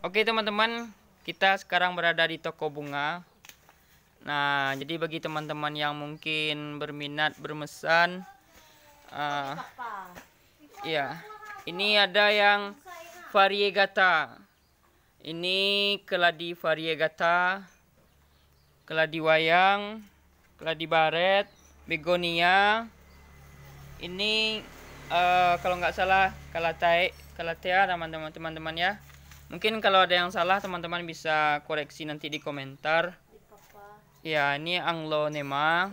Oke teman-teman, kita sekarang berada di toko bunga. Nah, jadi bagi teman-teman yang mungkin berminat bermesan, uh, ya, ini ada yang variegata. Ini keladi variegata, keladi wayang, keladi baret, begonia. Ini uh, kalau nggak salah kalatai, kalatea teman-teman teman-teman ya. Mungkin kalau ada yang salah teman-teman bisa koreksi nanti di komentar. Di ya, ini Anglo Nema.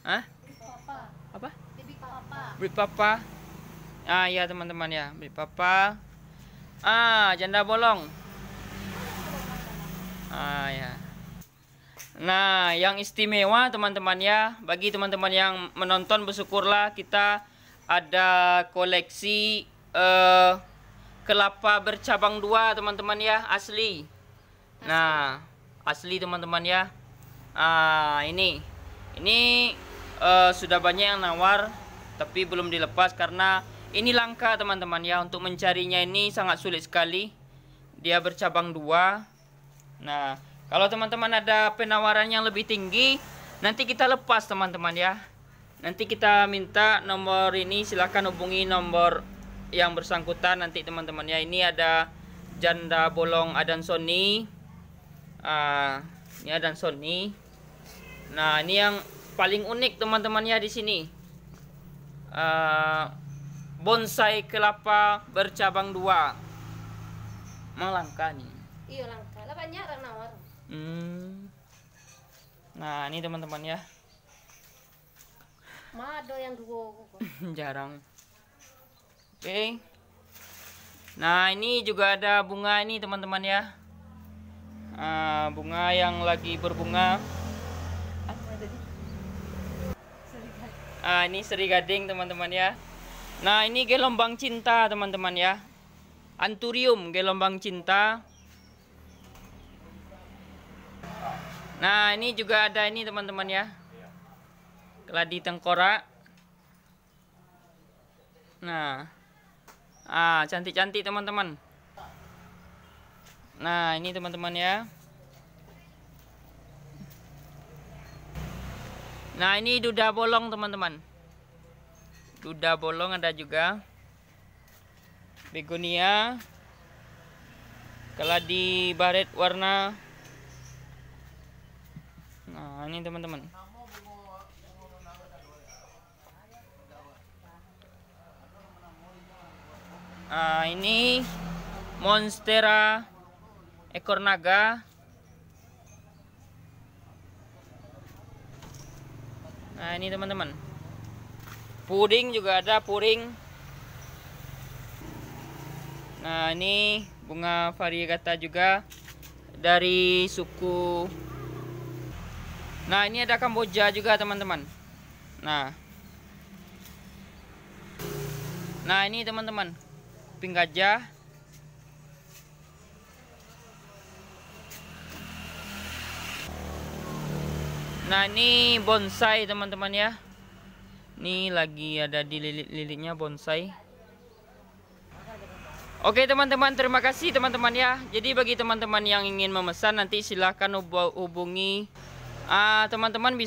Hah? Apa? Big Papa. Ah ya teman-teman ya, Big Papa. Ah, janda bolong. Ah ya. Nah, yang istimewa teman-teman ya, bagi teman-teman yang menonton bersyukurlah kita ada koleksi eh uh, kelapa bercabang dua teman-teman ya asli. Nah asli teman-teman ya. Ah ini ini uh, sudah banyak yang nawar tapi belum dilepas karena ini langka teman-teman ya untuk mencarinya ini sangat sulit sekali. Dia bercabang dua. Nah kalau teman-teman ada penawaran yang lebih tinggi nanti kita lepas teman-teman ya. Nanti kita minta nomor ini silahkan hubungi nomor yang bersangkutan nanti teman-temannya ini ada janda bolong Adan Sony uh, ini Adan Sony nah ini yang paling unik teman-temannya di sini uh, bonsai kelapa bercabang dua Melangka langka nih iya langka lah banyak orang nawar hmm. nah ini teman-teman ya mado yang dua jarang Oke. Nah, ini juga ada bunga ini teman-teman ya. Nah, bunga yang lagi berbunga. Nah, ini seri gading teman-teman ya. Nah, ini gelombang cinta teman-teman ya. Anturium gelombang cinta. Nah, ini juga ada ini teman-teman ya. Keladi tengkorak. Nah, ah cantik-cantik teman-teman nah ini teman-teman ya nah ini duda bolong teman-teman duda bolong ada juga begonia keladi baret warna nah ini teman-teman uh, ini monstera ekor naga nah ini teman-teman puring juga ada puring nah ini bunga variegata juga dari suku nah ini ada kamboja juga teman-teman nah Nah ini teman-teman kuping gajah nah ini bonsai teman-teman ya ini lagi ada di lilit-lilitnya bonsai Oke teman-teman terima kasih teman-teman ya Jadi bagi teman-teman yang ingin memesan nanti silahkan hubungi ah, Teman-teman uh, teman -teman bisa